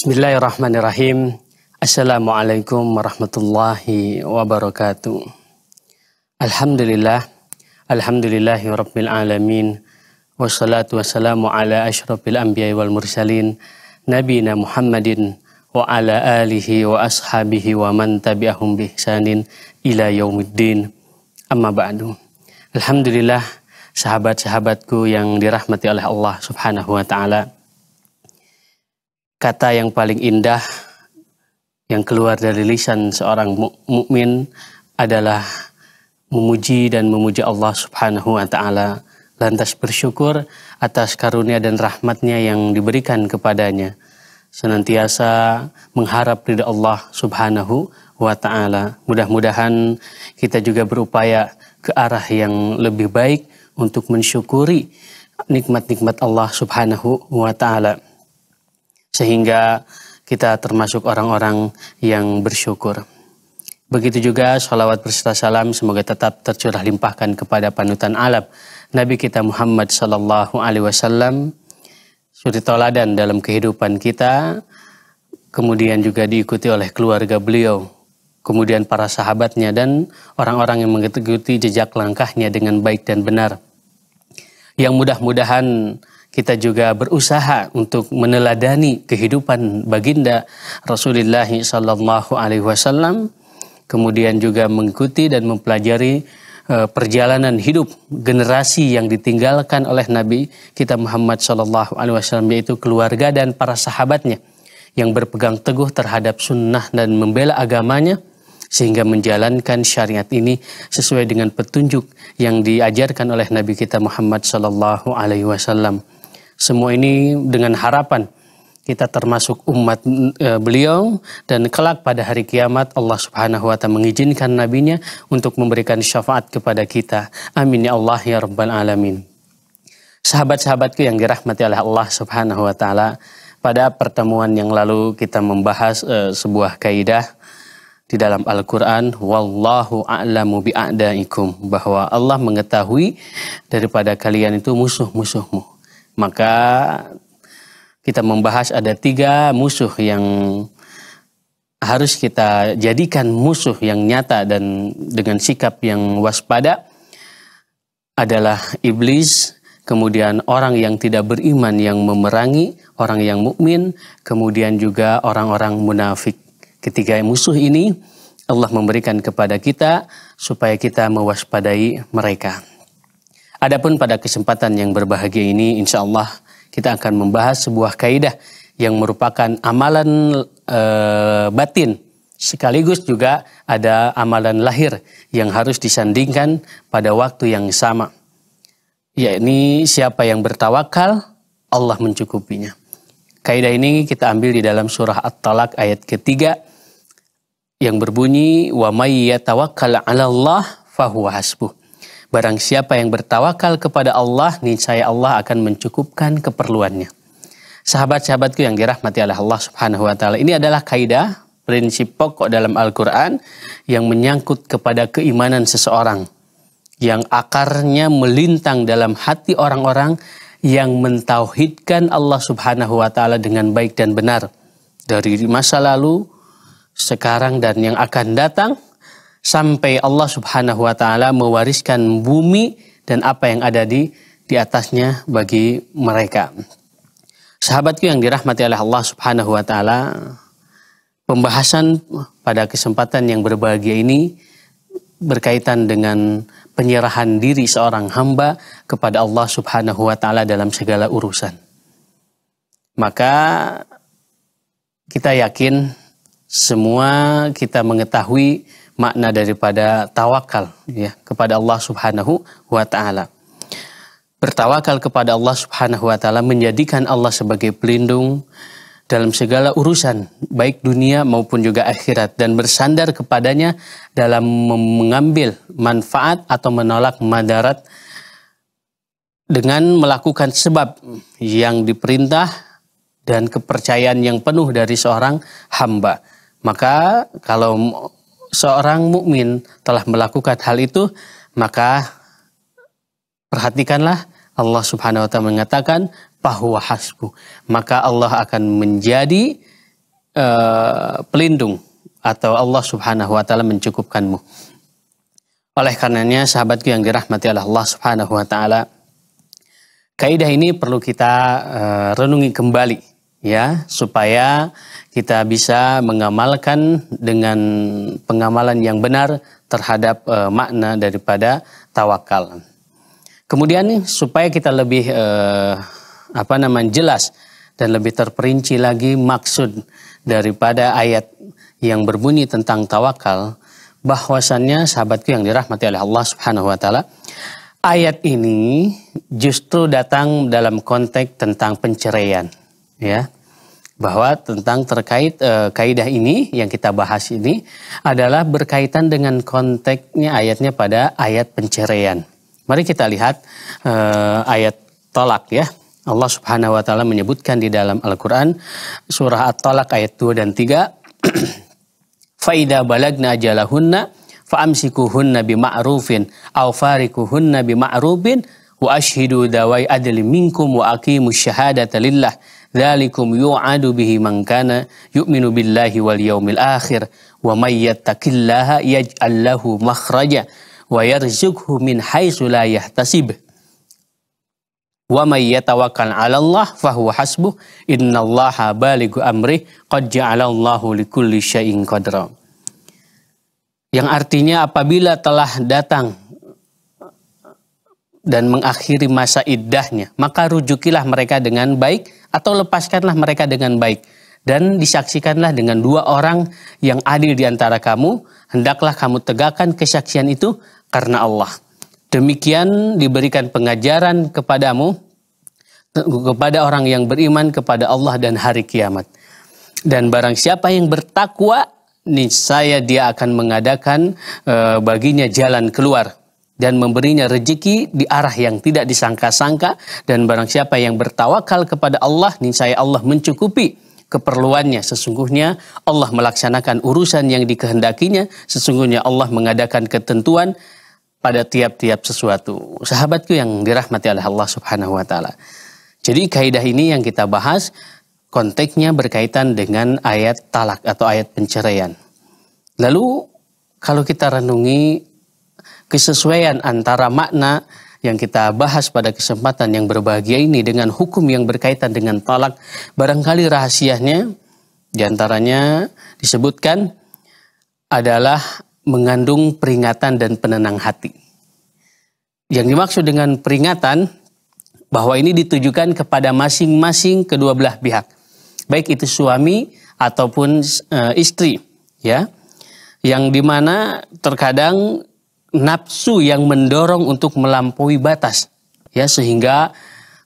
Bismillahirrahmanirrahim. Assalamualaikum warahmatullahi wabarakatuh. Alhamdulillah. Alhamdulillahi rabbil alamin. Wassalatu wassalamu ala ashrafil anbiya wal mursalin. Nabina Muhammadin wa ala alihi wa ashabihi wa man tabi'ahum bihsanin ila yaumiddin. Amma ba'du. Alhamdulillah sahabat-sahabatku yang dirahmati oleh Allah Subhanahu wa taala kata yang paling indah yang keluar dari lisan seorang mukmin adalah memuji dan memuji Allah Subhanahu wa taala lantas bersyukur atas karunia dan rahmatnya yang diberikan kepadanya senantiasa mengharap ridha Allah Subhanahu wa taala mudah-mudahan kita juga berupaya ke arah yang lebih baik untuk mensyukuri nikmat-nikmat Allah Subhanahu wa taala sehingga kita termasuk orang-orang yang bersyukur. Begitu juga sholawat berserta salam semoga tetap tercurah limpahkan kepada panutan alam Nabi kita Muhammad Sallallahu Alaihi Wasallam suri toladan dalam kehidupan kita, kemudian juga diikuti oleh keluarga beliau, kemudian para sahabatnya dan orang-orang yang mengikuti jejak langkahnya dengan baik dan benar. Yang mudah-mudahan kita juga berusaha untuk meneladani kehidupan baginda Rasulullah Sallallahu Alaihi Wasallam, kemudian juga mengikuti dan mempelajari eh, perjalanan hidup generasi yang ditinggalkan oleh Nabi kita Muhammad Sallallahu Alaihi Wasallam yaitu keluarga dan para sahabatnya yang berpegang teguh terhadap sunnah dan membela agamanya sehingga menjalankan syariat ini sesuai dengan petunjuk yang diajarkan oleh Nabi kita Muhammad Sallallahu Alaihi Wasallam. Semua ini dengan harapan kita termasuk umat e, beliau dan kelak pada hari kiamat Allah Subhanahu wa taala mengizinkan nabinya untuk memberikan syafaat kepada kita. Amin ya Allah ya rabbal alamin. Sahabat-sahabatku yang dirahmati oleh Allah Subhanahu wa taala, pada pertemuan yang lalu kita membahas uh, sebuah kaidah di dalam Al-Quran, Wallahu a'lamu bi'a'daikum. Bahwa Allah mengetahui daripada kalian itu musuh-musuhmu. Maka kita membahas ada tiga musuh yang harus kita jadikan musuh yang nyata dan dengan sikap yang waspada adalah iblis, kemudian orang yang tidak beriman yang memerangi, orang yang mukmin, kemudian juga orang-orang munafik. Ketiga musuh ini Allah memberikan kepada kita supaya kita mewaspadai mereka. Adapun pada kesempatan yang berbahagia ini, insya Allah kita akan membahas sebuah kaidah yang merupakan amalan e, batin sekaligus juga ada amalan lahir yang harus disandingkan pada waktu yang sama. Yakni siapa yang bertawakal, Allah mencukupinya. Kaidah ini kita ambil di dalam surah At-Talak ayat ketiga yang berbunyi wa may yatawakkal 'ala Allah fahuwa hasbuh. Barang siapa yang bertawakal kepada Allah, niscaya Allah akan mencukupkan keperluannya. Sahabat-sahabatku yang dirahmati oleh Allah Subhanahu wa taala, ini adalah kaidah prinsip pokok dalam Al-Qur'an yang menyangkut kepada keimanan seseorang yang akarnya melintang dalam hati orang-orang yang mentauhidkan Allah Subhanahu wa taala dengan baik dan benar dari masa lalu, sekarang dan yang akan datang sampai Allah Subhanahu wa taala mewariskan bumi dan apa yang ada di di atasnya bagi mereka. Sahabatku yang dirahmati oleh Allah Subhanahu wa taala, pembahasan pada kesempatan yang berbahagia ini berkaitan dengan penyerahan diri seorang hamba kepada Allah Subhanahu wa taala dalam segala urusan. Maka kita yakin semua kita mengetahui makna daripada tawakal ya kepada Allah Subhanahu wa taala. Bertawakal kepada Allah Subhanahu wa taala menjadikan Allah sebagai pelindung dalam segala urusan, baik dunia maupun juga akhirat dan bersandar kepadanya dalam mengambil manfaat atau menolak madarat dengan melakukan sebab yang diperintah dan kepercayaan yang penuh dari seorang hamba. Maka kalau seorang mukmin telah melakukan hal itu, maka perhatikanlah Allah Subhanahu wa taala mengatakan bahwa hasbu, maka Allah akan menjadi uh, pelindung atau Allah Subhanahu wa taala mencukupkanmu. Oleh karenanya sahabatku yang dirahmati oleh Allah Subhanahu wa taala, kaidah ini perlu kita uh, renungi kembali ya supaya kita bisa mengamalkan dengan pengamalan yang benar terhadap e, makna daripada tawakal. Kemudian supaya kita lebih e, apa namanya jelas dan lebih terperinci lagi maksud daripada ayat yang berbunyi tentang tawakal bahwasannya sahabatku yang dirahmati oleh Allah Subhanahu wa taala ayat ini justru datang dalam konteks tentang penceraian ya bahwa tentang terkait e, kaidah ini yang kita bahas ini adalah berkaitan dengan konteksnya ayatnya pada ayat penceraian. Mari kita lihat e, ayat tolak ya. Allah Subhanahu wa taala menyebutkan di dalam Al-Qur'an surah At-Talaq ayat 2 dan 3 Faida balagna ajalahunna faamsikuhunna bima'rufin aw farikuhunna bima'rubin wa ashhidu dawai adli minkum wa aqimush syahadata lillah Dzalikum yu'adu bihi man kana yu'minu billahi wal yaumil akhir wa may yattaqillaha yaj'al lahu makhraja wa yarzuqhu min haitsu la yahtasib. Wa may yatawakkal 'ala Allah fa huwa hasbuh. Innallaha balighu amri qad ja'ala Allahu likulli syai'in qadra. Yang artinya apabila telah datang dan mengakhiri masa iddahnya, maka rujukilah mereka dengan baik atau lepaskanlah mereka dengan baik. Dan disaksikanlah dengan dua orang yang adil di antara kamu, hendaklah kamu tegakkan kesaksian itu karena Allah. Demikian diberikan pengajaran kepadamu, kepada orang yang beriman kepada Allah dan hari kiamat. Dan barang siapa yang bertakwa, niscaya dia akan mengadakan eh, baginya jalan keluar dan memberinya rezeki di arah yang tidak disangka-sangka dan barang siapa yang bertawakal kepada Allah niscaya Allah mencukupi keperluannya sesungguhnya Allah melaksanakan urusan yang dikehendakinya sesungguhnya Allah mengadakan ketentuan pada tiap-tiap sesuatu sahabatku yang dirahmati oleh Allah Subhanahu wa taala jadi kaidah ini yang kita bahas konteksnya berkaitan dengan ayat talak atau ayat penceraian lalu kalau kita renungi kesesuaian antara makna yang kita bahas pada kesempatan yang berbahagia ini dengan hukum yang berkaitan dengan talak. Barangkali rahasianya diantaranya disebutkan adalah mengandung peringatan dan penenang hati. Yang dimaksud dengan peringatan bahwa ini ditujukan kepada masing-masing kedua belah pihak, baik itu suami ataupun e, istri, ya, yang dimana terkadang nafsu yang mendorong untuk melampaui batas ya sehingga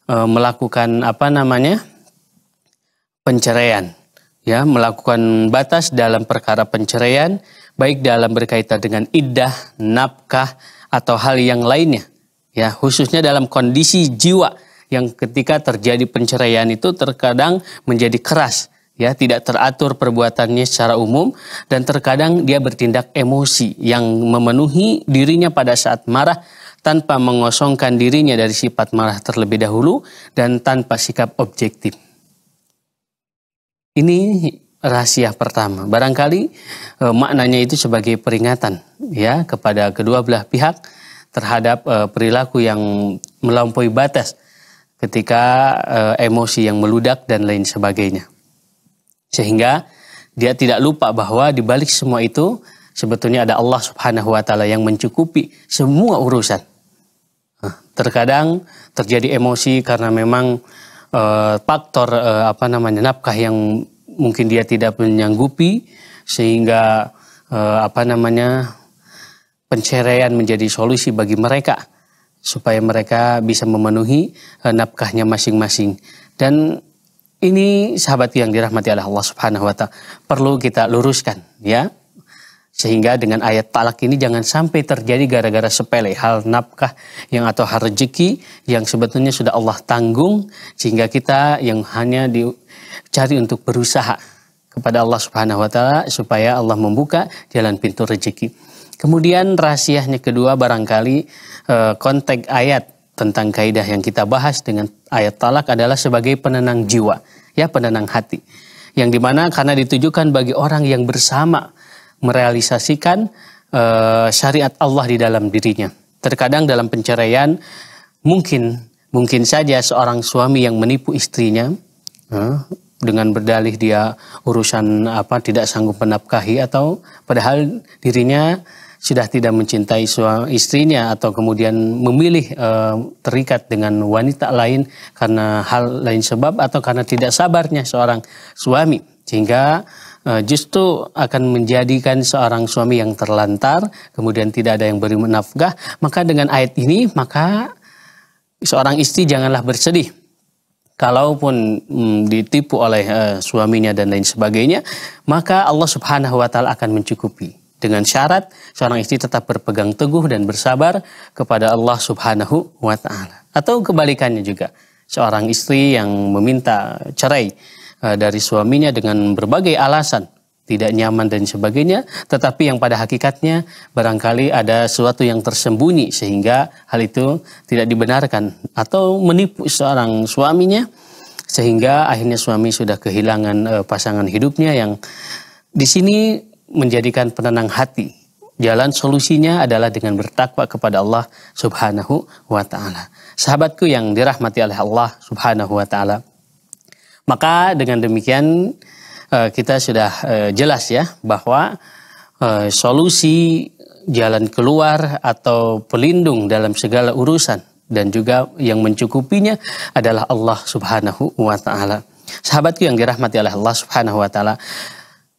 e, melakukan apa namanya penceraian, ya melakukan batas dalam perkara penceraian, baik dalam berkaitan dengan iddah, nafkah atau hal yang lainnya ya khususnya dalam kondisi jiwa yang ketika terjadi penceraian itu terkadang menjadi keras ya tidak teratur perbuatannya secara umum dan terkadang dia bertindak emosi yang memenuhi dirinya pada saat marah tanpa mengosongkan dirinya dari sifat marah terlebih dahulu dan tanpa sikap objektif. Ini rahasia pertama. Barangkali e, maknanya itu sebagai peringatan ya kepada kedua belah pihak terhadap e, perilaku yang melampaui batas ketika e, emosi yang meludak dan lain sebagainya. Sehingga dia tidak lupa bahwa di balik semua itu sebetulnya ada Allah Subhanahu wa taala yang mencukupi semua urusan. Terkadang terjadi emosi karena memang e, faktor e, apa namanya nafkah yang mungkin dia tidak menyanggupi sehingga e, apa namanya penceraian menjadi solusi bagi mereka supaya mereka bisa memenuhi nafkahnya masing-masing. Dan ini sahabat yang dirahmati oleh Allah Subhanahu wa taala perlu kita luruskan ya. Sehingga dengan ayat talak ini jangan sampai terjadi gara-gara sepele hal nafkah yang atau hal rezeki yang sebetulnya sudah Allah tanggung sehingga kita yang hanya dicari untuk berusaha kepada Allah Subhanahu wa taala supaya Allah membuka jalan pintu rezeki. Kemudian rahasianya kedua barangkali eh, konteks ayat tentang kaidah yang kita bahas dengan ayat talak adalah sebagai penenang jiwa, ya penenang hati. Yang dimana karena ditujukan bagi orang yang bersama merealisasikan e, syariat Allah di dalam dirinya. Terkadang dalam penceraian mungkin mungkin saja seorang suami yang menipu istrinya eh, dengan berdalih dia urusan apa tidak sanggup menafkahi atau padahal dirinya sudah tidak mencintai suami istrinya atau kemudian memilih e, terikat dengan wanita lain karena hal lain sebab atau karena tidak sabarnya seorang suami sehingga e, justru akan menjadikan seorang suami yang terlantar kemudian tidak ada yang beri nafkah maka dengan ayat ini maka seorang istri janganlah bersedih kalaupun mm, ditipu oleh e, suaminya dan lain sebagainya maka Allah Subhanahu wa taala akan mencukupi dengan syarat seorang istri tetap berpegang teguh dan bersabar kepada Allah Subhanahu wa taala. Atau kebalikannya juga, seorang istri yang meminta cerai eh, dari suaminya dengan berbagai alasan tidak nyaman dan sebagainya, tetapi yang pada hakikatnya barangkali ada sesuatu yang tersembunyi sehingga hal itu tidak dibenarkan atau menipu seorang suaminya sehingga akhirnya suami sudah kehilangan eh, pasangan hidupnya yang di sini menjadikan penenang hati. Jalan solusinya adalah dengan bertakwa kepada Allah Subhanahu wa taala. Sahabatku yang dirahmati oleh Allah Subhanahu wa taala. Maka dengan demikian eh, kita sudah eh, jelas ya bahwa eh, solusi jalan keluar atau pelindung dalam segala urusan dan juga yang mencukupinya adalah Allah Subhanahu wa taala. Sahabatku yang dirahmati oleh Allah Subhanahu wa taala,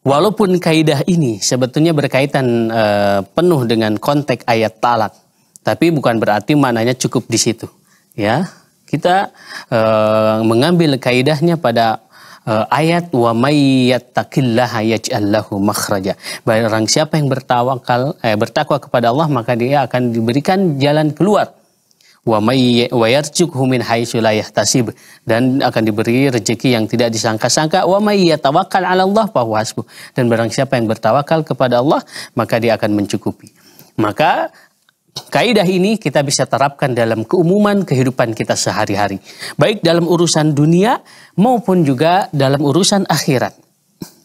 Walaupun kaidah ini sebetulnya berkaitan e, penuh dengan konteks ayat talak, tapi bukan berarti maknanya cukup di situ. Ya, kita e, mengambil kaidahnya pada e, ayat wa makhraja. Barang siapa yang bertawakal eh, bertakwa kepada Allah, maka dia akan diberikan jalan keluar wa may min dan akan diberi rezeki yang tidak disangka-sangka wa may yatawakkal 'ala Allah dan barang siapa yang bertawakal kepada Allah maka dia akan mencukupi. Maka Kaidah ini kita bisa terapkan dalam keumuman kehidupan kita sehari-hari, baik dalam urusan dunia maupun juga dalam urusan akhirat.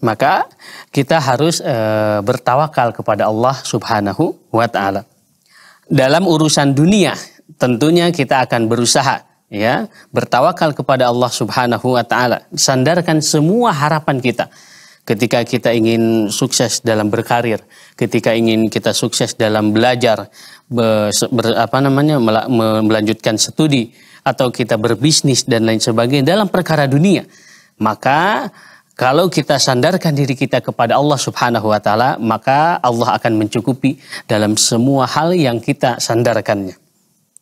Maka kita harus e, bertawakal kepada Allah Subhanahu wa taala. Dalam urusan dunia, tentunya kita akan berusaha ya bertawakal kepada Allah Subhanahu wa taala. Sandarkan semua harapan kita ketika kita ingin sukses dalam berkarir, ketika ingin kita sukses dalam belajar, be, ber, apa namanya melanjutkan studi atau kita berbisnis dan lain sebagainya dalam perkara dunia, maka kalau kita sandarkan diri kita kepada Allah Subhanahu wa taala, maka Allah akan mencukupi dalam semua hal yang kita sandarkannya.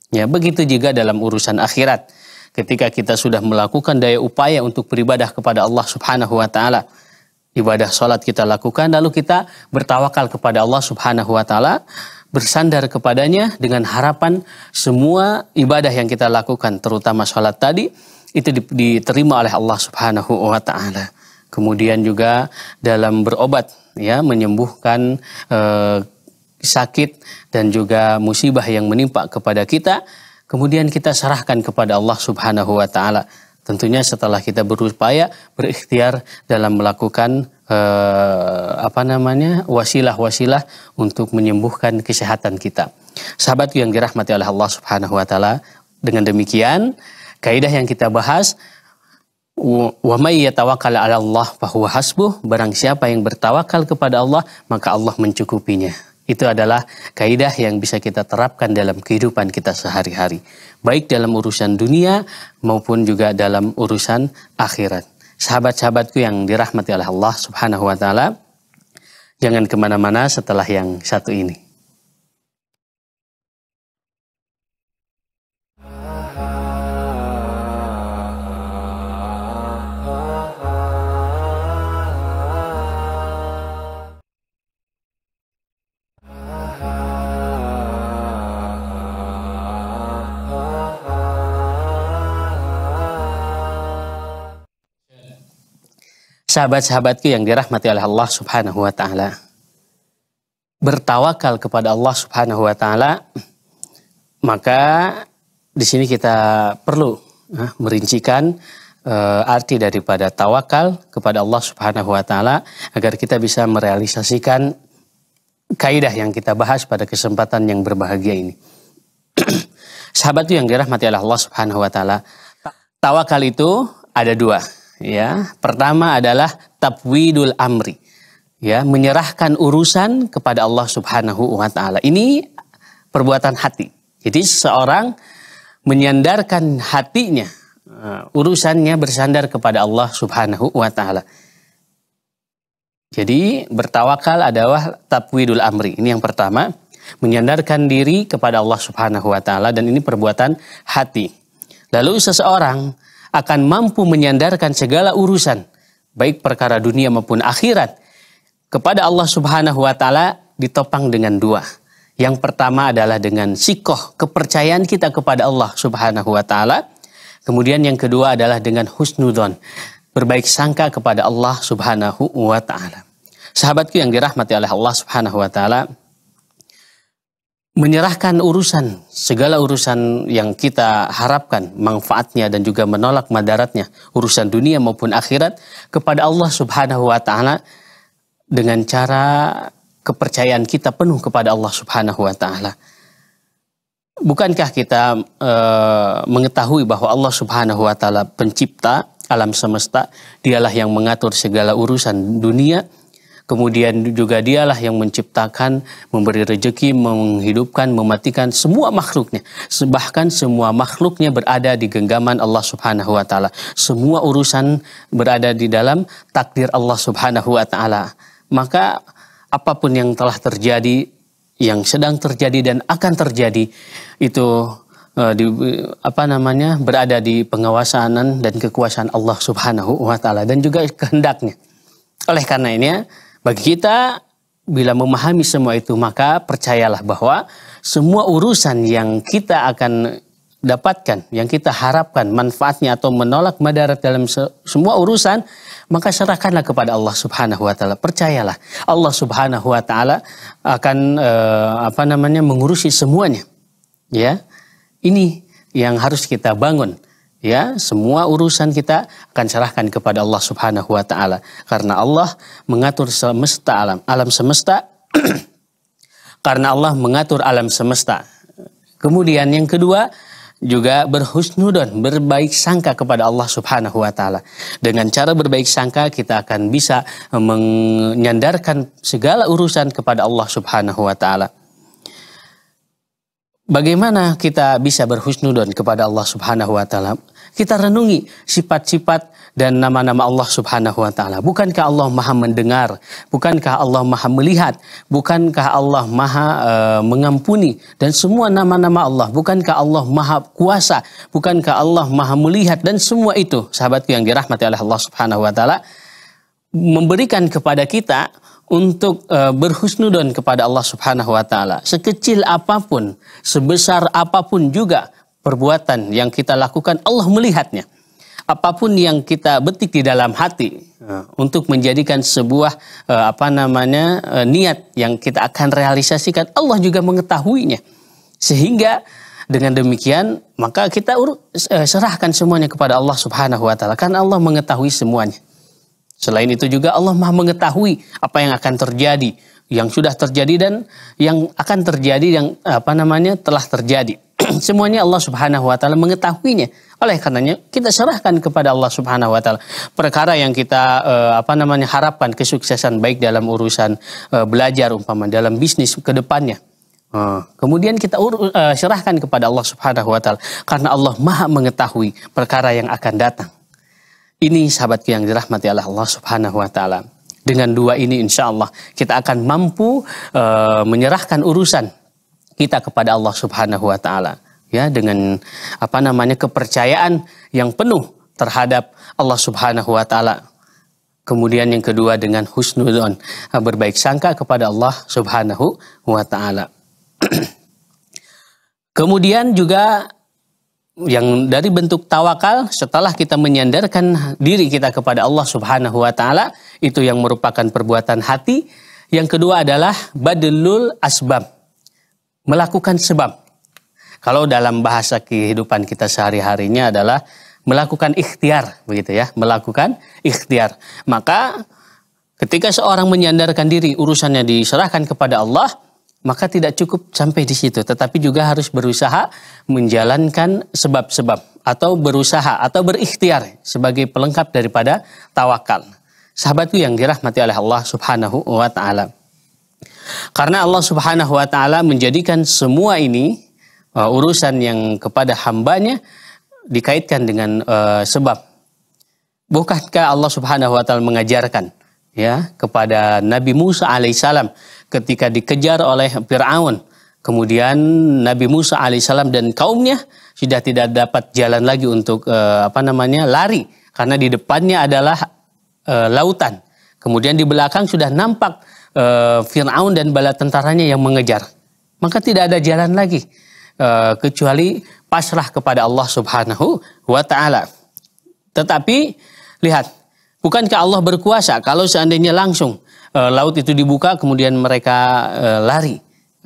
Ya, begitu juga dalam urusan akhirat. Ketika kita sudah melakukan daya upaya untuk beribadah kepada Allah Subhanahu wa taala, ibadah salat kita lakukan lalu kita bertawakal kepada Allah Subhanahu wa taala, bersandar kepadanya dengan harapan semua ibadah yang kita lakukan terutama salat tadi itu diterima oleh Allah Subhanahu wa taala. Kemudian juga dalam berobat ya menyembuhkan eh, sakit dan juga musibah yang menimpa kepada kita, kemudian kita serahkan kepada Allah Subhanahu wa taala. Tentunya setelah kita berupaya berikhtiar dalam melakukan eh, apa namanya? wasilah-wasilah untuk menyembuhkan kesehatan kita. Sahabat yang dirahmati oleh Allah Subhanahu wa taala, dengan demikian kaidah yang kita bahas wa may yatawakkal 'ala Allah fahuwa hasbuh barang siapa yang bertawakal kepada Allah maka Allah mencukupinya itu adalah kaidah yang bisa kita terapkan dalam kehidupan kita sehari-hari, baik dalam urusan dunia maupun juga dalam urusan akhirat. Sahabat-sahabatku yang dirahmati oleh Allah Subhanahu wa taala, jangan kemana-mana setelah yang satu ini. sahabat-sahabatku yang dirahmati oleh Allah Subhanahu wa taala. Bertawakal kepada Allah Subhanahu wa taala maka di sini kita perlu nah, merincikan e, arti daripada tawakal kepada Allah Subhanahu wa taala agar kita bisa merealisasikan kaidah yang kita bahas pada kesempatan yang berbahagia ini. Sahabatku yang dirahmati oleh Allah Subhanahu wa taala, tawakal itu ada dua ya. Pertama adalah tabwidul amri. Ya, menyerahkan urusan kepada Allah Subhanahu wa taala. Ini perbuatan hati. Jadi seseorang menyandarkan hatinya uh, urusannya bersandar kepada Allah Subhanahu wa taala. Jadi bertawakal adalah tabwidul amri. Ini yang pertama, menyandarkan diri kepada Allah Subhanahu wa taala dan ini perbuatan hati. Lalu seseorang akan mampu menyandarkan segala urusan, baik perkara dunia maupun akhirat, kepada Allah Subhanahu wa Ta'ala ditopang dengan dua. Yang pertama adalah dengan sikoh kepercayaan kita kepada Allah Subhanahu wa Ta'ala. Kemudian yang kedua adalah dengan husnudon, berbaik sangka kepada Allah Subhanahu wa Ta'ala. Sahabatku yang dirahmati oleh Allah Subhanahu wa Ta'ala, menyerahkan urusan, segala urusan yang kita harapkan manfaatnya dan juga menolak madaratnya, urusan dunia maupun akhirat kepada Allah Subhanahu wa taala dengan cara kepercayaan kita penuh kepada Allah Subhanahu wa taala. Bukankah kita e, mengetahui bahwa Allah Subhanahu wa taala pencipta alam semesta, dialah yang mengatur segala urusan dunia Kemudian juga dialah yang menciptakan, memberi rejeki, menghidupkan, mematikan semua makhluknya. Bahkan semua makhluknya berada di genggaman Allah subhanahu wa ta'ala. Semua urusan berada di dalam takdir Allah subhanahu wa ta'ala. Maka apapun yang telah terjadi, yang sedang terjadi dan akan terjadi, itu eh, di apa namanya berada di pengawasanan dan kekuasaan Allah Subhanahu wa taala dan juga kehendaknya. Oleh karena ini ya, bagi kita, bila memahami semua itu, maka percayalah bahwa semua urusan yang kita akan dapatkan, yang kita harapkan manfaatnya atau menolak madarat dalam se semua urusan, maka serahkanlah kepada Allah Subhanahu wa taala. Percayalah, Allah Subhanahu wa taala akan e, apa namanya mengurusi semuanya. Ya. Ini yang harus kita bangun ya semua urusan kita akan serahkan kepada Allah Subhanahu wa taala karena Allah mengatur semesta alam alam semesta karena Allah mengatur alam semesta kemudian yang kedua juga berhusnudon, berbaik sangka kepada Allah Subhanahu wa taala. Dengan cara berbaik sangka kita akan bisa menyandarkan segala urusan kepada Allah Subhanahu wa taala. Bagaimana kita bisa berhusnudon kepada Allah Subhanahu wa taala? Kita renungi sifat-sifat dan nama-nama Allah Subhanahu wa taala. Bukankah Allah Maha mendengar? Bukankah Allah Maha melihat? Bukankah Allah Maha uh, mengampuni? Dan semua nama-nama Allah, bukankah Allah Maha kuasa? Bukankah Allah Maha melihat dan semua itu, sahabatku yang dirahmati oleh Allah Subhanahu wa taala, memberikan kepada kita untuk uh, berhusnudon kepada Allah Subhanahu wa taala. Sekecil apapun, sebesar apapun juga perbuatan yang kita lakukan, Allah melihatnya. Apapun yang kita betik di dalam hati uh, untuk menjadikan sebuah uh, apa namanya uh, niat yang kita akan realisasikan, Allah juga mengetahuinya. Sehingga dengan demikian maka kita uh, serahkan semuanya kepada Allah Subhanahu wa taala karena Allah mengetahui semuanya. Selain itu juga Allah Maha mengetahui apa yang akan terjadi, yang sudah terjadi dan yang akan terjadi yang apa namanya telah terjadi. Semuanya Allah Subhanahu wa taala mengetahuinya. Oleh karenanya kita serahkan kepada Allah Subhanahu wa taala. Perkara yang kita eh, apa namanya harapkan kesuksesan baik dalam urusan eh, belajar umpama dalam bisnis ke depannya. Eh, kemudian kita serahkan kepada Allah Subhanahu wa taala karena Allah Maha mengetahui perkara yang akan datang. Ini sahabatku yang dirahmati oleh Allah Subhanahu wa taala. Dengan dua ini insya Allah kita akan mampu e, menyerahkan urusan kita kepada Allah Subhanahu wa taala ya dengan apa namanya kepercayaan yang penuh terhadap Allah Subhanahu wa taala. Kemudian yang kedua dengan husnudon, eh, berbaik sangka kepada Allah Subhanahu wa taala. Kemudian juga yang dari bentuk tawakal setelah kita menyandarkan diri kita kepada Allah Subhanahu wa taala itu yang merupakan perbuatan hati. Yang kedua adalah badlul asbab. Melakukan sebab. Kalau dalam bahasa kehidupan kita sehari-harinya adalah melakukan ikhtiar begitu ya, melakukan ikhtiar. Maka ketika seorang menyandarkan diri urusannya diserahkan kepada Allah, maka tidak cukup sampai di situ, tetapi juga harus berusaha menjalankan sebab-sebab atau berusaha atau berikhtiar sebagai pelengkap daripada tawakal. Sahabatku yang dirahmati oleh Allah Subhanahu wa taala. Karena Allah Subhanahu wa taala menjadikan semua ini uh, urusan yang kepada hambanya dikaitkan dengan uh, sebab. Bukankah Allah Subhanahu wa taala mengajarkan ya kepada Nabi Musa alaihissalam ketika dikejar oleh Fir'aun. Kemudian Nabi Musa alaihissalam dan kaumnya sudah tidak dapat jalan lagi untuk eh, apa namanya lari karena di depannya adalah eh, lautan. Kemudian di belakang sudah nampak eh, Fir'aun dan bala tentaranya yang mengejar. Maka tidak ada jalan lagi eh, kecuali pasrah kepada Allah Subhanahu wa taala. Tetapi lihat Bukankah Allah berkuasa kalau seandainya langsung e, laut itu dibuka kemudian mereka e, lari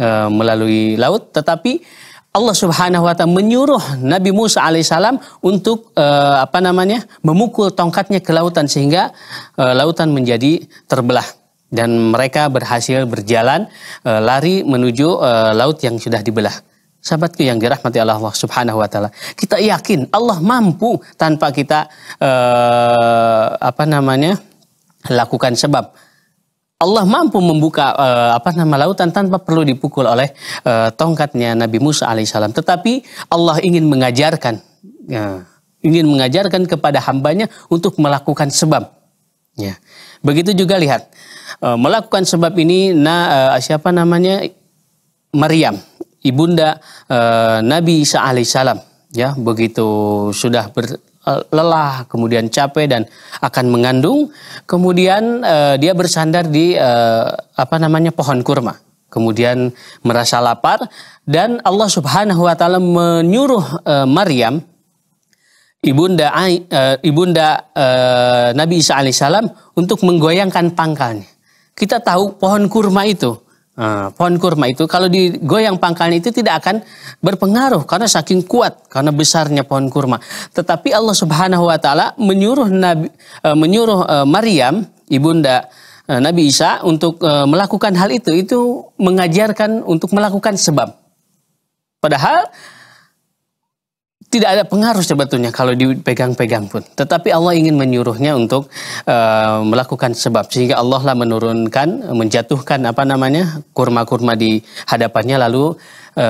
e, melalui laut tetapi Allah Subhanahu wa taala menyuruh Nabi Musa alaihissalam untuk e, apa namanya memukul tongkatnya ke lautan sehingga e, lautan menjadi terbelah dan mereka berhasil berjalan e, lari menuju e, laut yang sudah dibelah. Sahabatku yang dirahmati Allah Subhanahu wa taala, kita yakin Allah mampu tanpa kita eh, apa namanya? lakukan sebab. Allah mampu membuka eh, apa nama lautan tanpa perlu dipukul oleh eh, tongkatnya Nabi Musa alaihissalam. Tetapi Allah ingin mengajarkan ya, ingin mengajarkan kepada hambanya untuk melakukan sebab. Ya. Begitu juga lihat e, melakukan sebab ini na e, siapa namanya Maryam ibunda e, Nabi Isa alaihissalam ya begitu sudah ber, lelah, kemudian capek dan akan mengandung. Kemudian eh, dia bersandar di eh, apa namanya pohon kurma. Kemudian merasa lapar dan Allah Subhanahu wa taala menyuruh Maryam ibunda ibunda Nabi Isa alaihissalam untuk menggoyangkan pangkalnya. Kita tahu pohon kurma itu Uh, pohon kurma itu kalau digoyang pangkalnya itu tidak akan berpengaruh karena saking kuat karena besarnya pohon kurma. Tetapi Allah Subhanahu wa taala menyuruh Nabi uh, menyuruh uh, Maryam ibunda uh, Nabi Isa untuk uh, melakukan hal itu itu mengajarkan untuk melakukan sebab. Padahal tidak ada pengaruh sebetulnya kalau dipegang-pegang pun. Tetapi Allah ingin menyuruhnya untuk e, melakukan sebab sehingga Allah lah menurunkan, menjatuhkan apa namanya kurma-kurma di hadapannya lalu e,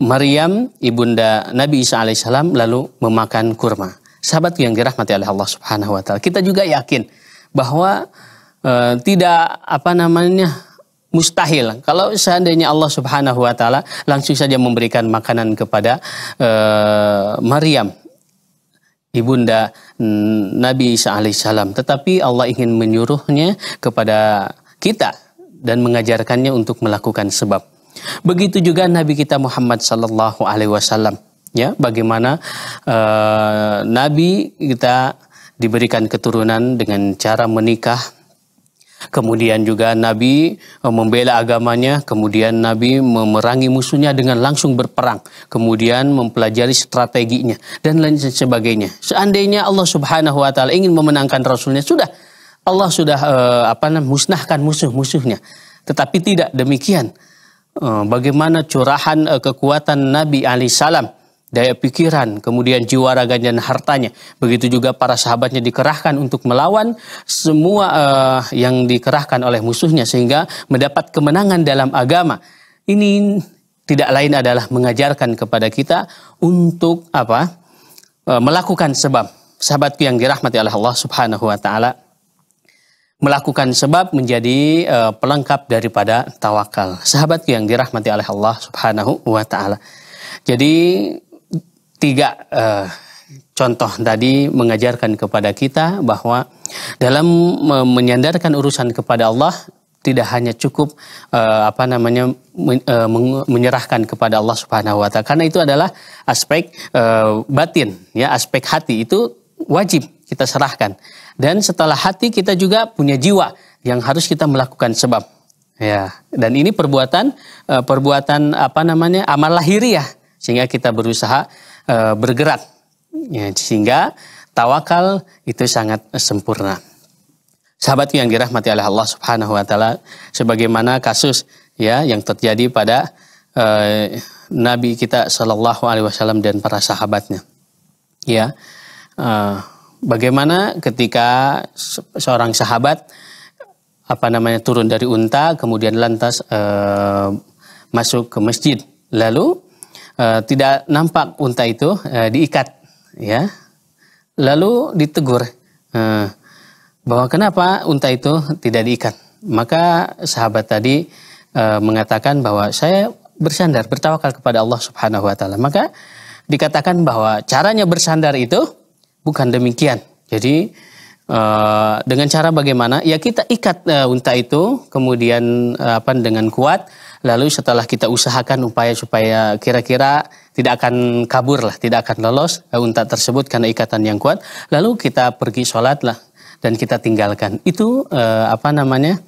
Maryam ibunda Nabi Isa alaihissalam lalu memakan kurma. Sahabat yang dirahmati oleh Allah Subhanahu wa taala. Kita juga yakin bahwa e, tidak apa namanya mustahil. Kalau seandainya Allah Subhanahu wa taala langsung saja memberikan makanan kepada uh, Maryam ibunda mm, Nabi Isa alaihissalam, tetapi Allah ingin menyuruhnya kepada kita dan mengajarkannya untuk melakukan sebab. Begitu juga Nabi kita Muhammad sallallahu alaihi wasallam, ya, bagaimana uh, Nabi kita diberikan keturunan dengan cara menikah Kemudian juga Nabi eh, membela agamanya, kemudian Nabi memerangi musuhnya dengan langsung berperang, kemudian mempelajari strateginya dan lain sebagainya. Seandainya Allah Subhanahu wa taala ingin memenangkan rasulnya, sudah Allah sudah uh, apa namanya musnahkan musuh-musuhnya. Tetapi tidak demikian. Uh, bagaimana curahan uh, kekuatan Nabi alaihi salam daya pikiran, kemudian jiwa raganya dan hartanya. Begitu juga para sahabatnya dikerahkan untuk melawan semua uh, yang dikerahkan oleh musuhnya sehingga mendapat kemenangan dalam agama. Ini tidak lain adalah mengajarkan kepada kita untuk apa? Uh, melakukan sebab. Sahabatku yang dirahmati oleh Allah Subhanahu wa taala melakukan sebab menjadi uh, pelengkap daripada tawakal. Sahabatku yang dirahmati oleh Allah Subhanahu wa taala. Jadi tiga eh, contoh tadi mengajarkan kepada kita bahwa dalam menyandarkan urusan kepada Allah tidak hanya cukup eh, apa namanya eh, menyerahkan kepada Allah Subhanahu wa taala karena itu adalah aspek eh, batin ya aspek hati itu wajib kita serahkan dan setelah hati kita juga punya jiwa yang harus kita melakukan sebab ya dan ini perbuatan eh, perbuatan apa namanya amal lahiriah sehingga kita berusaha e, bergerak ya, sehingga tawakal itu sangat sempurna. Sahabat yang dirahmati oleh Allah Subhanahu wa taala sebagaimana kasus ya yang terjadi pada e, nabi kita Shallallahu alaihi wasallam dan para sahabatnya. Ya. E, bagaimana ketika seorang sahabat apa namanya turun dari unta kemudian lantas e, masuk ke masjid lalu Eh, tidak nampak unta itu uh, diikat ya lalu ditegur uh, bahwa kenapa unta itu tidak diikat maka sahabat tadi uh, mengatakan bahwa saya bersandar bertawakal kepada Allah Subhanahu wa taala maka dikatakan bahwa caranya bersandar itu bukan demikian jadi uh, dengan cara bagaimana ya kita ikat uh, unta itu kemudian uh, apa dengan kuat Lalu setelah kita usahakan upaya supaya kira-kira tidak akan kabur lah, tidak akan lolos eh, unta tersebut karena ikatan yang kuat. Lalu kita pergi sholat lah dan kita tinggalkan. Itu eh, apa namanya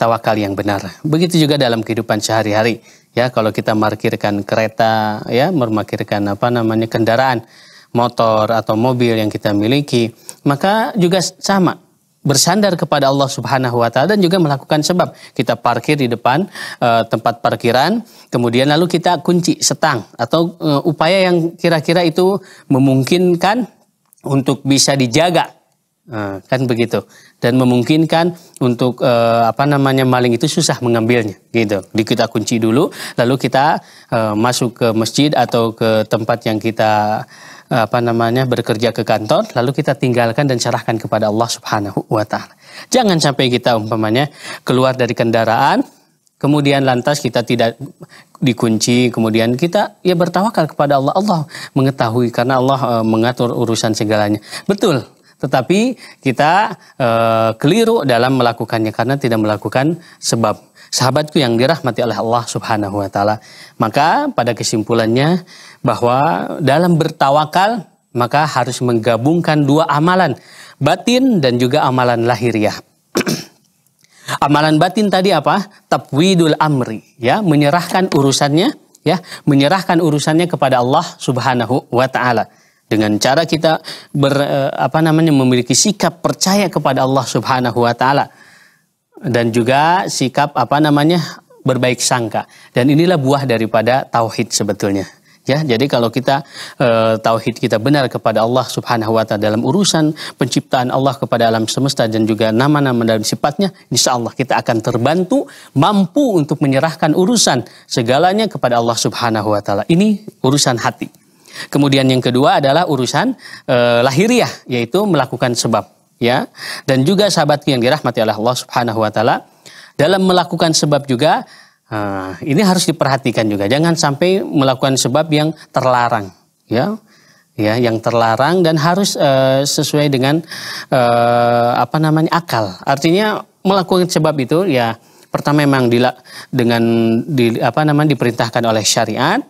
tawakal yang benar. Begitu juga dalam kehidupan sehari-hari. Ya kalau kita markirkan kereta, ya memarkirkan apa namanya kendaraan, motor atau mobil yang kita miliki, maka juga sama bersandar kepada Allah Subhanahu wa taala dan juga melakukan sebab. Kita parkir di depan e, tempat parkiran, kemudian lalu kita kunci setang atau e, upaya yang kira-kira itu memungkinkan untuk bisa dijaga. E, kan begitu. Dan memungkinkan untuk e, apa namanya maling itu susah mengambilnya gitu. di kita kunci dulu lalu kita e, masuk ke masjid atau ke tempat yang kita apa namanya bekerja ke kantor lalu kita tinggalkan dan serahkan kepada Allah Subhanahu wa taala. Jangan sampai kita umpamanya keluar dari kendaraan kemudian lantas kita tidak dikunci kemudian kita ya bertawakal kepada Allah. Allah mengetahui karena Allah e, mengatur urusan segalanya. Betul. Tetapi kita e, keliru dalam melakukannya karena tidak melakukan sebab sahabatku yang dirahmati oleh Allah Subhanahu wa taala. Maka pada kesimpulannya bahwa dalam bertawakal maka harus menggabungkan dua amalan, batin dan juga amalan lahiriah. amalan batin tadi apa? Tapwidul amri, ya, menyerahkan urusannya, ya, menyerahkan urusannya kepada Allah Subhanahu wa taala dengan cara kita ber, eh, apa namanya memiliki sikap percaya kepada Allah Subhanahu wa taala dan juga sikap apa namanya berbaik sangka. Dan inilah buah daripada tauhid sebetulnya. Ya, jadi kalau kita e, tauhid kita benar kepada Allah Subhanahu wa taala dalam urusan penciptaan Allah kepada alam semesta dan juga nama-nama dan sifatnya, insya Allah kita akan terbantu mampu untuk menyerahkan urusan segalanya kepada Allah Subhanahu wa taala. Ini urusan hati. Kemudian yang kedua adalah urusan e, lahiriah yaitu melakukan sebab ya dan juga sahabatku yang dirahmati oleh Allah Subhanahu wa taala dalam melakukan sebab juga ah, ini harus diperhatikan juga jangan sampai melakukan sebab yang terlarang ya ya yang terlarang dan harus uh, sesuai dengan uh, apa namanya akal artinya melakukan sebab itu ya Pertama memang dila, dengan di, apa namanya diperintahkan oleh syariat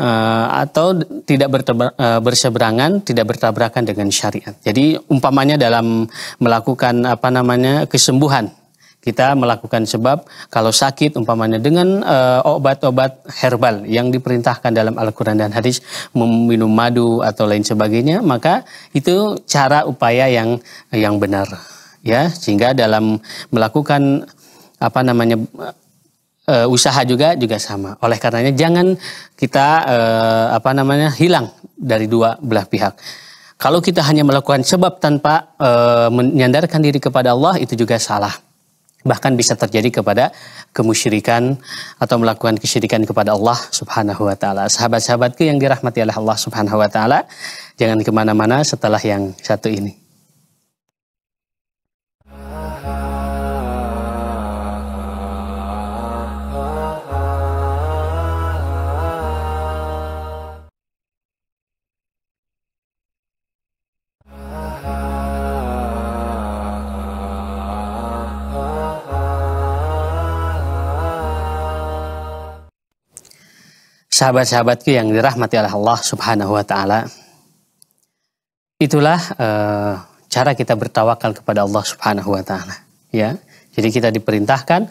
uh, atau tidak eh, berseberangan, tidak bertabrakan dengan syariat. Jadi umpamanya dalam melakukan apa namanya kesembuhan kita melakukan sebab kalau sakit umpamanya dengan eh, obat-obat herbal yang diperintahkan dalam Al-Qur'an dan hadis meminum madu atau lain sebagainya maka itu cara upaya yang yang benar ya sehingga dalam melakukan apa namanya uh, usaha juga juga sama. Oleh karenanya jangan kita uh, apa namanya hilang dari dua belah pihak. Kalau kita hanya melakukan sebab tanpa uh, menyandarkan diri kepada Allah itu juga salah. Bahkan bisa terjadi kepada kemusyrikan atau melakukan kesyirikan kepada Allah Subhanahu wa taala. Sahabat-sahabatku yang dirahmati oleh Allah Subhanahu wa taala, jangan kemana mana setelah yang satu ini. sahabat-sahabatku yang dirahmati oleh Allah Subhanahu wa taala. Itulah e, cara kita bertawakal kepada Allah Subhanahu wa taala, ya. Jadi kita diperintahkan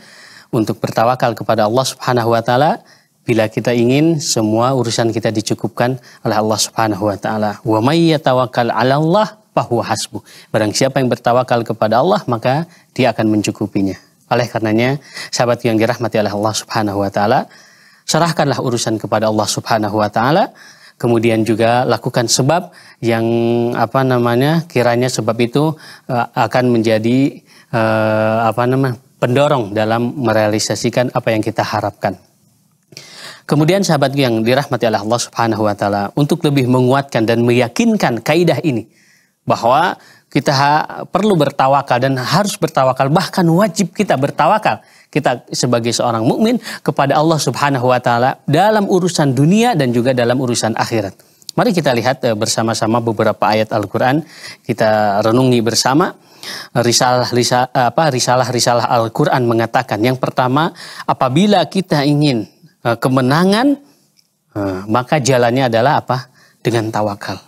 untuk bertawakal kepada Allah Subhanahu wa taala bila kita ingin semua urusan kita dicukupkan oleh Allah Subhanahu wa taala. Wa may yatawakkal 'ala Allah fahuwa hasbu. Barang siapa yang bertawakal kepada Allah maka dia akan mencukupinya. Oleh karenanya, sahabat yang dirahmati oleh Allah Subhanahu wa taala, Serahkanlah urusan kepada Allah Subhanahu wa taala. Kemudian juga lakukan sebab yang apa namanya? kiranya sebab itu eh, akan menjadi eh, apa namanya? pendorong dalam merealisasikan apa yang kita harapkan. Kemudian sahabat yang dirahmati oleh Allah Subhanahu wa taala untuk lebih menguatkan dan meyakinkan kaidah ini bahwa kita perlu bertawakal dan harus bertawakal bahkan wajib kita bertawakal kita sebagai seorang mukmin kepada Allah Subhanahu wa taala dalam urusan dunia dan juga dalam urusan akhirat. Mari kita lihat eh, bersama-sama beberapa ayat Al-Qur'an kita renungi bersama risalah risalah apa risalah risalah Al-Qur'an mengatakan yang pertama apabila kita ingin eh, kemenangan eh, maka jalannya adalah apa? dengan tawakal.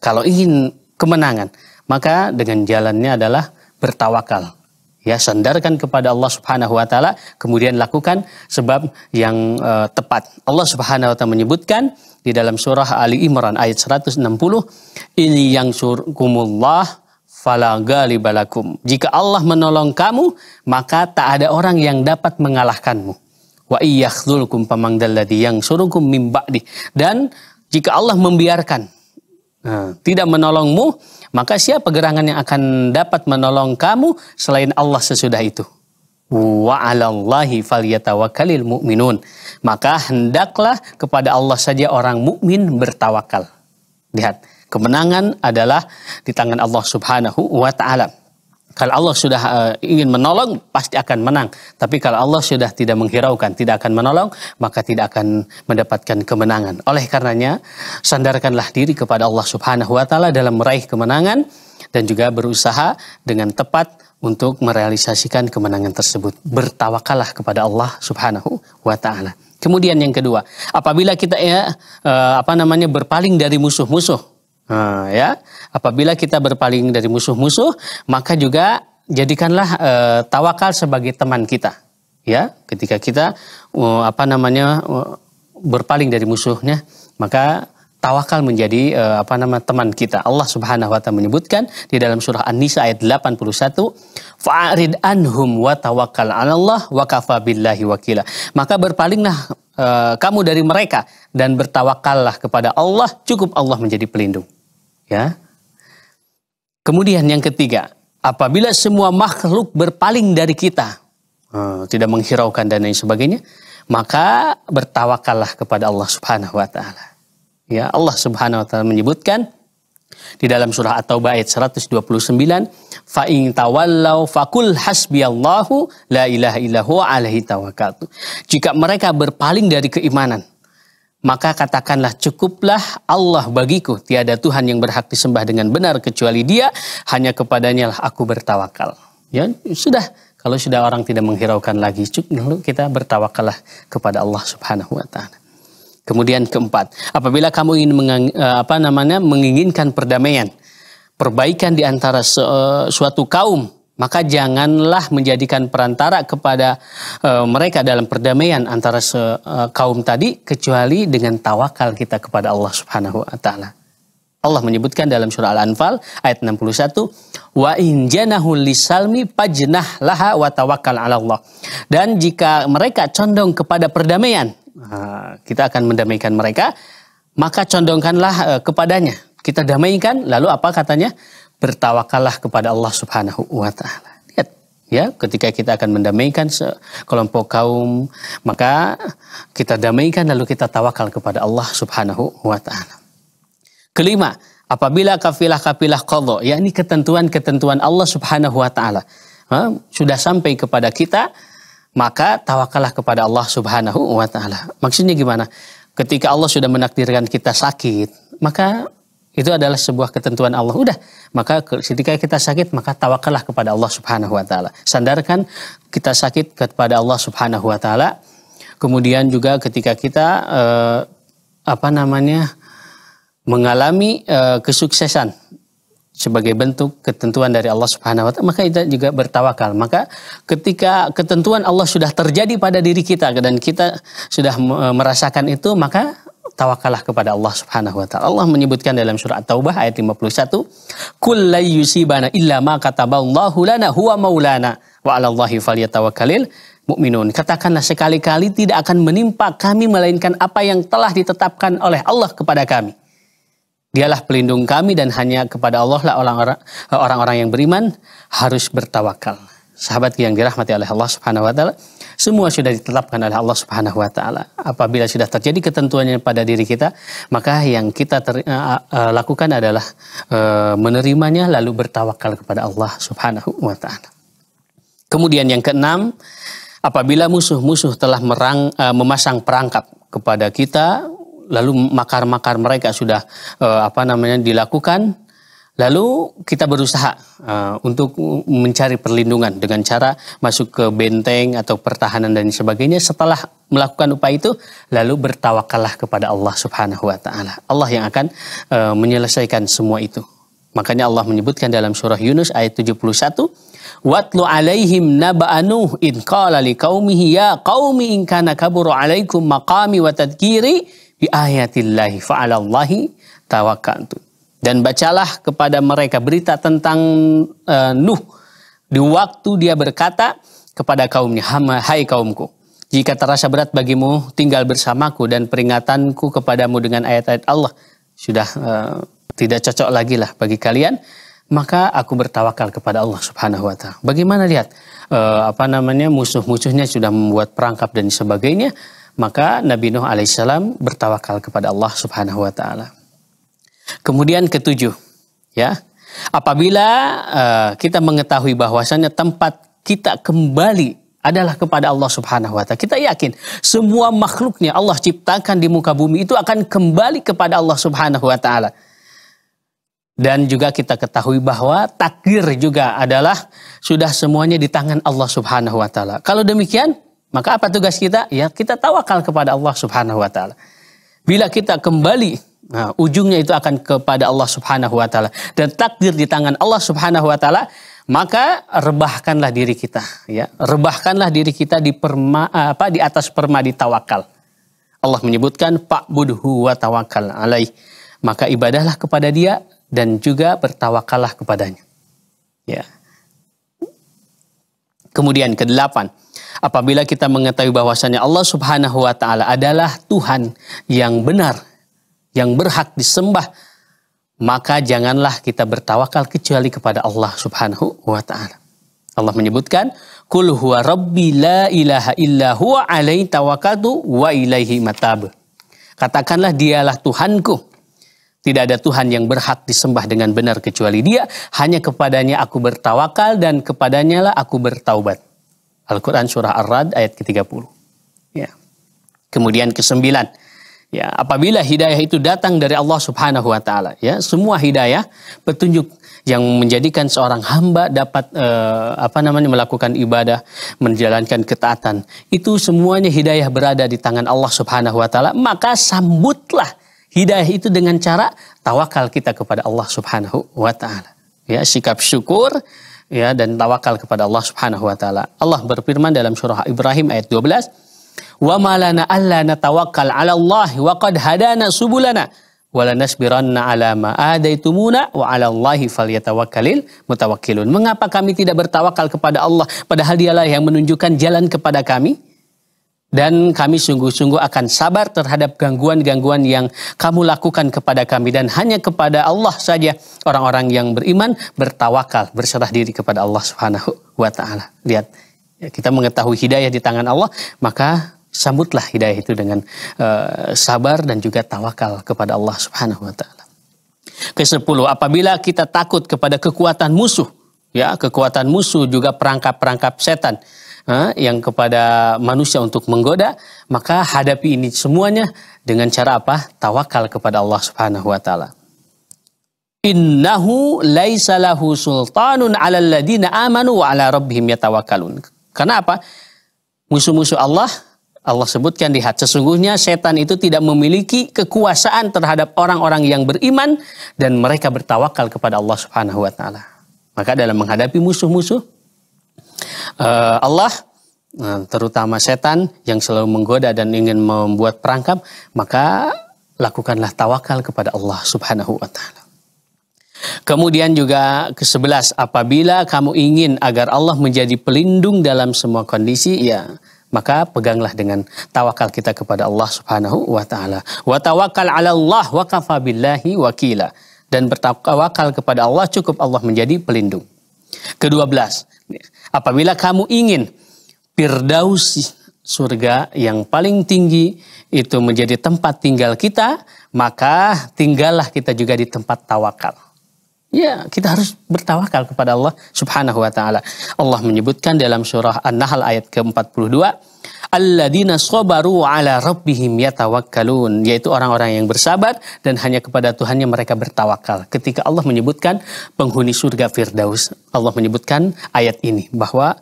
Kalau ingin kemenangan maka dengan jalannya adalah bertawakal. Ya, sandarkan kepada Allah Subhanahu wa taala, kemudian lakukan sebab yang uh, tepat. Allah Subhanahu wa taala menyebutkan di dalam surah Ali Imran ayat 160, "Ini yang surkumullah falagalibalakum." Jika Allah menolong kamu, maka tak ada orang yang dapat mengalahkanmu. Wa iyyakhdhulkum pamangdalladhi yang surukum mim Dan jika Allah membiarkan, nah, tidak menolongmu, maka siapa gerangan yang akan dapat menolong kamu selain Allah sesudah itu? Wa'alallahi 'alallahi mu'minun. Maka hendaklah kepada Allah saja orang mukmin bertawakal. Lihat, kemenangan adalah di tangan Allah Subhanahu wa taala. Kalau Allah sudah eh, ingin menolong, pasti akan menang. Tapi kalau Allah sudah tidak menghiraukan, tidak akan menolong, maka tidak akan mendapatkan kemenangan. Oleh karenanya, sandarkanlah diri kepada Allah Subhanahu wa Ta'ala dalam meraih kemenangan dan juga berusaha dengan tepat untuk merealisasikan kemenangan tersebut. Bertawakalah kepada Allah Subhanahu wa Ta'ala. Kemudian yang kedua, apabila kita ya, eh, apa namanya berpaling dari musuh-musuh, Nah, ya, apabila kita berpaling dari musuh-musuh, maka juga jadikanlah e, tawakal sebagai teman kita. Ya, ketika kita e, apa namanya e, berpaling dari musuhnya, maka tawakal menjadi e, apa nama teman kita. Allah Subhanahu wa taala menyebutkan di dalam surah An-Nisa ayat 81, fa'rid anhum wa tawakkal Allah wa kafa billahi wakila. Maka berpalinglah kamu dari mereka dan bertawakallah kepada Allah, cukup Allah menjadi pelindung. Ya. Kemudian yang ketiga, apabila semua makhluk berpaling dari kita, eh, tidak menghiraukan dan lain sebagainya, maka bertawakallah kepada Allah Subhanahu wa taala. Ya, Allah Subhanahu wa taala menyebutkan di dalam surah At-Taubah ayat 129, fa in tawallau fakul hasbiyallahu la ilaha illahu alaihi tawakkaltu. Jika mereka berpaling dari keimanan, maka katakanlah cukuplah Allah bagiku. Tiada Tuhan yang berhak disembah dengan benar kecuali dia, hanya kepadanya lah aku bertawakal. Ya sudah, kalau sudah orang tidak menghiraukan lagi, cukup kita bertawakallah kepada Allah subhanahu wa ta'ala. Kemudian keempat, apabila kamu ingin mengang, eh, apa namanya menginginkan perdamaian, perbaikan di antara eh, suatu kaum maka janganlah menjadikan perantara kepada e, mereka dalam perdamaian antara se, e, kaum tadi kecuali dengan tawakal kita kepada Allah Subhanahu wa taala. Allah menyebutkan dalam surah Al-Anfal ayat 61, "Wa in janahu lisalmi pajnah laha wa tawakkal 'ala Allah." Dan jika mereka condong kepada perdamaian, ah, kita akan mendamaikan mereka, maka condongkanlah eh, kepadanya. Kita damaikan, lalu apa katanya? bertawakallah kepada Allah Subhanahu wa taala. Lihat ya, ketika kita akan mendamaikan kelompok kaum, maka kita damaikan lalu kita tawakal kepada Allah Subhanahu wa taala. Kelima, apabila kafilah-kafilah qadha, yakni ketentuan-ketentuan Allah Subhanahu wa taala sudah sampai kepada kita, maka tawakallah kepada Allah Subhanahu wa taala. Maksudnya gimana? Ketika Allah sudah menakdirkan kita sakit, maka itu adalah sebuah ketentuan Allah. Udah, maka ketika kita sakit maka tawakallah kepada Allah Subhanahu wa taala. Sandarkan kita sakit kepada Allah Subhanahu wa taala. Kemudian juga ketika kita eh, apa namanya? mengalami eh, kesuksesan sebagai bentuk ketentuan dari Allah Subhanahu wa taala maka kita juga bertawakal maka ketika ketentuan Allah sudah terjadi pada diri kita dan kita sudah merasakan itu maka tawakallah kepada Allah Subhanahu wa taala. Allah menyebutkan dalam surah taubah ayat 51, "Kullu yusibana illa ma kataballahu lana huwa maulana wa 'alallahi falyatawakkalil mukminun." Katakanlah sekali-kali tidak akan menimpa kami melainkan apa yang telah ditetapkan oleh Allah kepada kami. Dialah pelindung kami dan hanya kepada Allah lah orang-orang orang-orang yang beriman harus bertawakal. Sahabat yang dirahmati oleh Allah Subhanahu wa taala, semua sudah ditetapkan oleh Allah Subhanahu wa taala. Apabila sudah terjadi ketentuannya pada diri kita, maka yang kita ter, uh, uh, lakukan adalah uh, menerimanya lalu bertawakal kepada Allah Subhanahu wa taala. Kemudian yang keenam, apabila musuh-musuh telah merang, uh, memasang perangkap kepada kita, lalu makar-makar mereka sudah uh, apa namanya dilakukan, Lalu kita berusaha uh, untuk mencari perlindungan dengan cara masuk ke benteng atau pertahanan dan sebagainya. Setelah melakukan upaya itu, lalu bertawakallah kepada Allah Subhanahu wa taala. Allah yang akan uh, menyelesaikan semua itu. Makanya Allah menyebutkan dalam surah Yunus ayat 71, "Watlu 'alaihim naba'a Nuh in qala liqaumihi ya qaumi in kana kabura 'alaikum maqami wa tadhkiri bi ayatillahi fa'alallahi tawakkaltu." Dan bacalah kepada mereka berita tentang uh, Nuh di waktu dia berkata kepada kaumnya, "Hai kaumku, jika terasa berat bagimu tinggal bersamaku dan peringatanku kepadamu dengan ayat-ayat Allah sudah uh, tidak cocok lagi lah bagi kalian, maka aku bertawakal kepada Allah Subhanahu wa taala." Bagaimana lihat uh, apa namanya musuh-musuhnya sudah membuat perangkap dan sebagainya, maka Nabi Nuh alaihissalam bertawakal kepada Allah Subhanahu wa taala. Kemudian ketujuh, ya. Apabila uh, kita mengetahui bahwasannya tempat kita kembali adalah kepada Allah Subhanahu wa taala. Kita yakin semua makhluknya Allah ciptakan di muka bumi itu akan kembali kepada Allah Subhanahu wa taala. Dan juga kita ketahui bahwa takdir juga adalah sudah semuanya di tangan Allah Subhanahu wa taala. Kalau demikian, maka apa tugas kita? Ya, kita tawakal kepada Allah Subhanahu wa taala. Bila kita kembali Nah, ujungnya itu akan kepada Allah Subhanahu wa taala. Dan takdir di tangan Allah Subhanahu wa taala, maka rebahkanlah diri kita ya. Rebahkanlah diri kita di perma, apa di atas permadi tawakal. Allah menyebutkan pak budhu wa tawakal alaih. Maka ibadahlah kepada Dia dan juga bertawakallah kepadanya. Ya. Kemudian ke kedelapan, apabila kita mengetahui bahwasannya Allah Subhanahu wa taala adalah Tuhan yang benar yang berhak disembah, maka janganlah kita bertawakal kecuali kepada Allah Subhanahu wa taala. Allah menyebutkan, "Qul huwa rabbi la ilaha illa huwa alaihi tawakkaltu wa ilaihi matab." Katakanlah dialah Tuhanku. Tidak ada Tuhan yang berhak disembah dengan benar kecuali Dia, hanya kepadanya aku bertawakal dan kepadanya lah aku bertaubat. Al-Qur'an surah Ar-Rad ayat ke-30. Ya. Kemudian ke-9, Ya, apabila hidayah itu datang dari Allah Subhanahu wa taala, ya, semua hidayah petunjuk yang menjadikan seorang hamba dapat eh, apa namanya melakukan ibadah, menjalankan ketaatan, itu semuanya hidayah berada di tangan Allah Subhanahu wa taala, maka sambutlah hidayah itu dengan cara tawakal kita kepada Allah Subhanahu wa taala. Ya, sikap syukur ya dan tawakal kepada Allah Subhanahu wa taala. Allah berfirman dalam surah Ibrahim ayat 12 Wa malana alla natawakkal 'ala Allah wa qad hadana subulana wa lanasbiranna 'ala ma adaitumuna wa 'ala Allahi falyatawakkalil mutawakkilun. Mengapa kami tidak bertawakal kepada Allah padahal dialah yang menunjukkan jalan kepada kami? dan kami sungguh-sungguh akan sabar terhadap gangguan-gangguan yang kamu lakukan kepada kami dan hanya kepada Allah saja orang-orang yang beriman bertawakal berserah diri kepada Allah Subhanahu wa taala. Lihat Ya, kita mengetahui hidayah di tangan Allah, maka sambutlah hidayah itu dengan uh, sabar dan juga tawakal kepada Allah Subhanahu wa taala. ke Ke-10, apabila kita takut kepada kekuatan musuh, ya, kekuatan musuh juga perangkap-perangkap setan eh, yang kepada manusia untuk menggoda, maka hadapi ini semuanya dengan cara apa? Tawakal kepada Allah Subhanahu wa taala. Innahu laisa sultanun 'alal ladina amanu wa 'ala rabbihim yatawakkalun. Karena apa? Musuh-musuh Allah, Allah sebutkan di hati sesungguhnya setan itu tidak memiliki kekuasaan terhadap orang-orang yang beriman dan mereka bertawakal kepada Allah Subhanahu wa taala. Maka dalam menghadapi musuh-musuh eh, Allah eh, terutama setan yang selalu menggoda dan ingin membuat perangkap, maka lakukanlah tawakal kepada Allah Subhanahu wa taala. Kemudian juga ke sebelas, apabila kamu ingin agar Allah menjadi pelindung dalam semua kondisi, ya maka peganglah dengan tawakal kita kepada Allah Subhanahu wa taala. Wa tawakal 'ala Allah wa kafabilahi wakila. Dan bertawakal kepada Allah cukup Allah menjadi pelindung. Kedua belas, apabila kamu ingin firdaus surga yang paling tinggi itu menjadi tempat tinggal kita, maka tinggallah kita juga di tempat tawakal. Ya, kita harus bertawakal kepada Allah Subhanahu wa taala. Allah menyebutkan dalam surah An-Nahl ayat ke-42, alladzina sabaru ala rabbihim yatawakkalun, yaitu orang-orang yang bersabar dan hanya kepada Tuhannya mereka bertawakal. Ketika Allah menyebutkan penghuni surga Firdaus, Allah menyebutkan ayat ini bahwa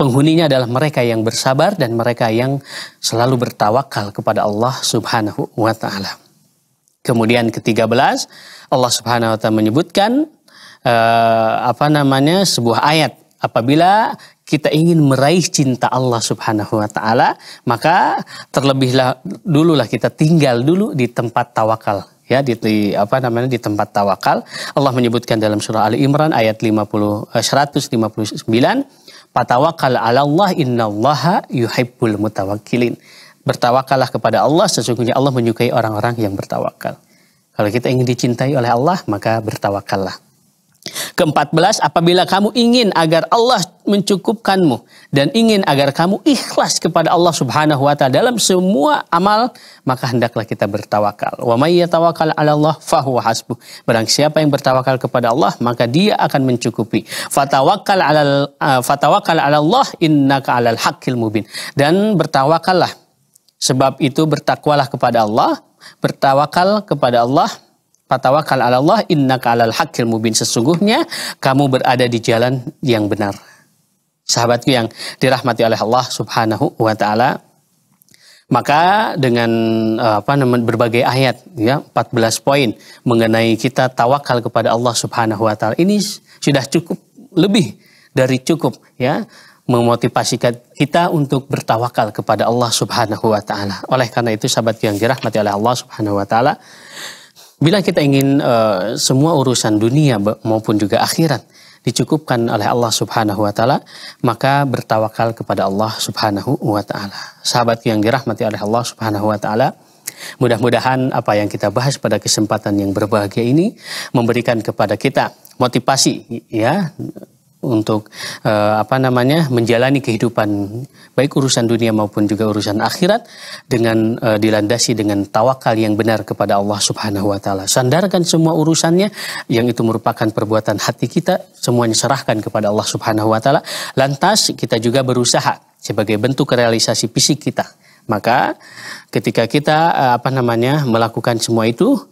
penghuninya adalah mereka yang bersabar dan mereka yang selalu bertawakal kepada Allah Subhanahu wa taala. Kemudian ke-13 Allah Subhanahu wa taala menyebutkan uh, apa namanya sebuah ayat apabila kita ingin meraih cinta Allah Subhanahu wa taala maka terlebihlah dululah kita tinggal dulu di tempat tawakal ya di, di apa namanya di tempat tawakal Allah menyebutkan dalam surah Ali Imran ayat 50 159 patawakal Allah innallaha yuhibbul mutawakkilin bertawakallah kepada Allah sesungguhnya Allah menyukai orang-orang yang bertawakal. Kalau kita ingin dicintai oleh Allah maka bertawakallah. Keempat belas, apabila kamu ingin agar Allah mencukupkanmu dan ingin agar kamu ikhlas kepada Allah Subhanahu wa taala dalam semua amal, maka hendaklah kita bertawakal. Wa may yatawakkal 'ala Allah fahuwa hasbuh. Barang siapa yang bertawakal kepada Allah, maka dia akan mencukupi. Fatawakkal 'alal uh, eh, fatawakkal 'ala Allah innaka 'alal haqqil mubin. Dan bertawakallah Sebab itu bertakwalah kepada Allah, bertawakal kepada Allah, fatawakal ala Allah innaka alal haqqil mubin sesungguhnya kamu berada di jalan yang benar. Sahabatku yang dirahmati oleh Allah Subhanahu wa taala maka dengan eh, apa namanya berbagai ayat ya 14 poin mengenai kita tawakal kepada Allah Subhanahu wa taala ini sudah cukup lebih dari cukup ya memotivasi kita untuk bertawakal kepada Allah Subhanahu wa taala. Oleh karena itu sahabat yang dirahmati oleh Allah Subhanahu wa taala, bila kita ingin uh, semua urusan dunia maupun juga akhirat dicukupkan oleh Allah Subhanahu wa taala, maka bertawakal kepada Allah Subhanahu wa taala. Sahabat yang dirahmati oleh Allah Subhanahu wa taala, mudah-mudahan apa yang kita bahas pada kesempatan yang berbahagia ini memberikan kepada kita motivasi ya untuk uh, apa namanya menjalani kehidupan baik urusan dunia maupun juga urusan akhirat dengan uh, dilandasi dengan tawakal yang benar kepada Allah Subhanahu wa taala. Sandarkan semua urusannya yang itu merupakan perbuatan hati kita semuanya serahkan kepada Allah Subhanahu wa taala. Lantas kita juga berusaha sebagai bentuk realisasi fisik kita. Maka ketika kita uh, apa namanya melakukan semua itu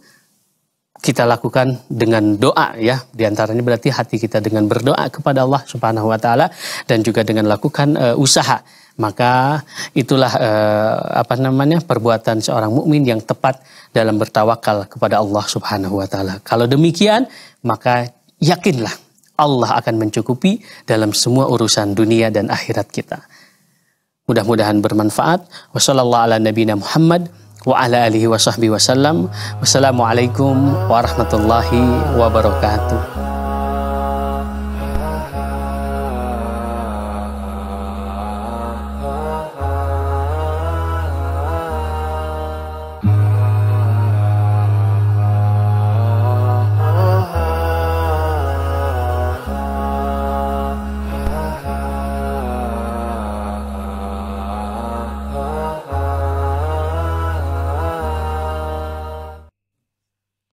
kita lakukan dengan doa ya diantaranya berarti hati kita dengan berdoa kepada Allah Subhanahu Wa Taala dan juga dengan lakukan uh, usaha maka itulah uh, apa namanya perbuatan seorang mukmin yang tepat dalam bertawakal kepada Allah Subhanahu wa taala. Kalau demikian, maka yakinlah Allah akan mencukupi dalam semua urusan dunia dan akhirat kita. Mudah-mudahan bermanfaat. wassalamualaikum ala nabiyina wa ala alihi wa sahbihi wasallam. Wassalamualaikum warahmatullahi wabarakatuh.